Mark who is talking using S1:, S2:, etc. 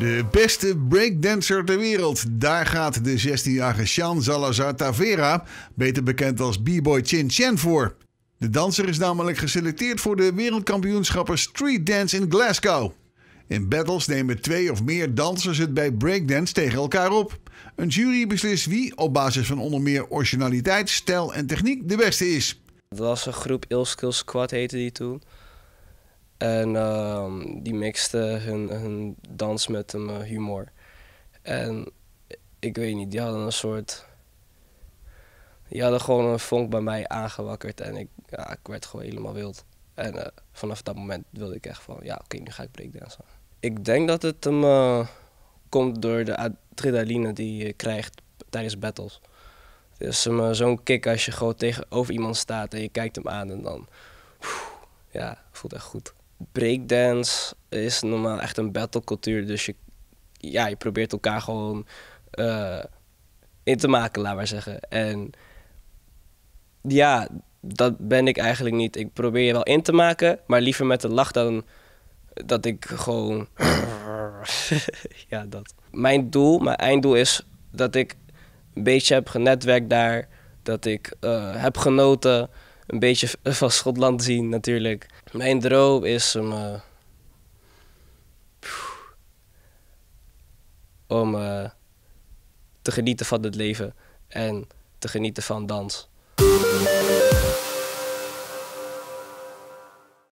S1: De beste breakdancer ter wereld. Daar gaat de 16-jarige Sean Salazar Tavera, beter bekend als B-boy Chin Chen, voor. De danser is namelijk geselecteerd voor de wereldkampioenschappen Street Dance in Glasgow. In battles nemen twee of meer dansers het bij breakdance tegen elkaar op. Een jury beslist wie op basis van onder meer originaliteit, stijl en techniek de beste is. Dat was een groep Ill Skills Squad heette die toen. En
S2: ehm, die mixte hun, hun dans met hun eh, humor. En ik weet niet, die hadden een soort. Die hadden gewoon een vonk bij mij aangewakkerd en ik, ja, ik werd gewoon helemaal wild. En eh, vanaf dat moment wilde ik echt van, ja oké, nu ga ik breakdansen. Ik denk dat het hem eh, komt door de adrenaline die je krijgt tijdens battles. Het is zo'n kick als je gewoon tegenover iemand staat en je kijkt hem aan en dan... ja, voelt echt goed breakdance is normaal echt een battlecultuur. Dus je, ja, je probeert elkaar gewoon eh, in te maken, laat maar zeggen. En ja, dat ben ik eigenlijk niet. Ik probeer je wel in te maken, maar liever met een lach dan dat ik gewoon. ja, dat. Mijn doel, mijn einddoel is dat ik een beetje heb genetwerkt daar. Dat ik eh, heb genoten een beetje van Schotland zien natuurlijk. Mijn droom is om... Eh, om eh, te genieten van het leven en te genieten van dans.